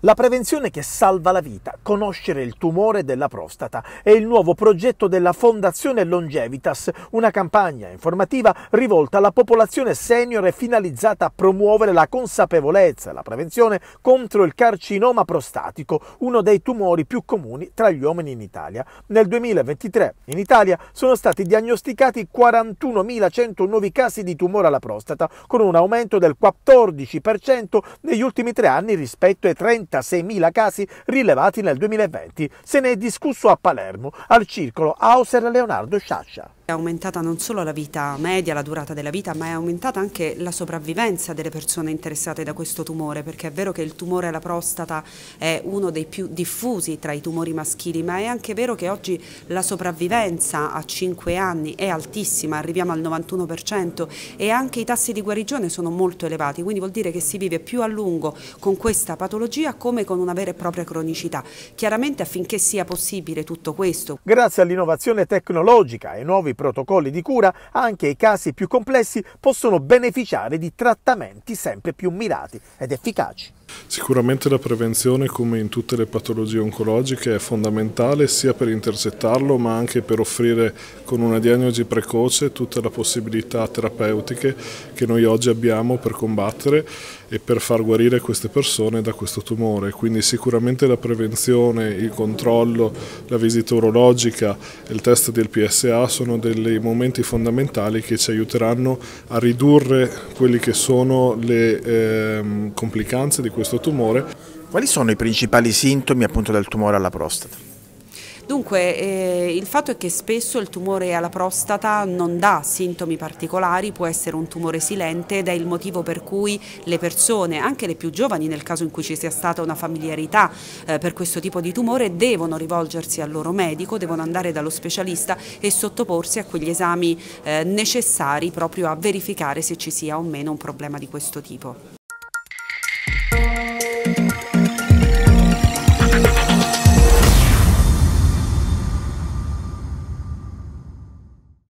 La prevenzione che salva la vita, conoscere il tumore della prostata, è il nuovo progetto della Fondazione Longevitas, una campagna informativa rivolta alla popolazione senior e finalizzata a promuovere la consapevolezza e la prevenzione contro il carcinoma prostatico, uno dei tumori più comuni tra gli uomini in Italia. Nel 2023 in Italia sono stati diagnosticati 41.100 nuovi casi di tumore alla prostata, con un aumento del 14% negli ultimi tre anni rispetto ai 30 36.000 casi rilevati nel 2020. Se ne è discusso a Palermo, al circolo Hauser Leonardo Sciascia. È aumentata non solo la vita media, la durata della vita, ma è aumentata anche la sopravvivenza delle persone interessate da questo tumore, perché è vero che il tumore alla prostata è uno dei più diffusi tra i tumori maschili, ma è anche vero che oggi la sopravvivenza a 5 anni è altissima, arriviamo al 91% e anche i tassi di guarigione sono molto elevati, quindi vuol dire che si vive più a lungo con questa patologia come con una vera e propria cronicità. Chiaramente affinché sia possibile tutto questo. Grazie all'innovazione tecnologica e nuovi protocolli di cura, anche i casi più complessi possono beneficiare di trattamenti sempre più mirati ed efficaci. Sicuramente la prevenzione, come in tutte le patologie oncologiche, è fondamentale sia per intercettarlo ma anche per offrire con una diagnosi precoce tutte le possibilità terapeutiche che noi oggi abbiamo per combattere e per far guarire queste persone da questo tumore. Quindi sicuramente la prevenzione, il controllo, la visita urologica e il test del PSA sono dei momenti fondamentali che ci aiuteranno a ridurre quelle che sono le eh, complicanze di questo tumore. Quali sono i principali sintomi appunto, del tumore alla prostata? Dunque, eh, il fatto è che spesso il tumore alla prostata non dà sintomi particolari, può essere un tumore silente ed è il motivo per cui le persone, anche le più giovani nel caso in cui ci sia stata una familiarità eh, per questo tipo di tumore, devono rivolgersi al loro medico, devono andare dallo specialista e sottoporsi a quegli esami eh, necessari proprio a verificare se ci sia o meno un problema di questo tipo.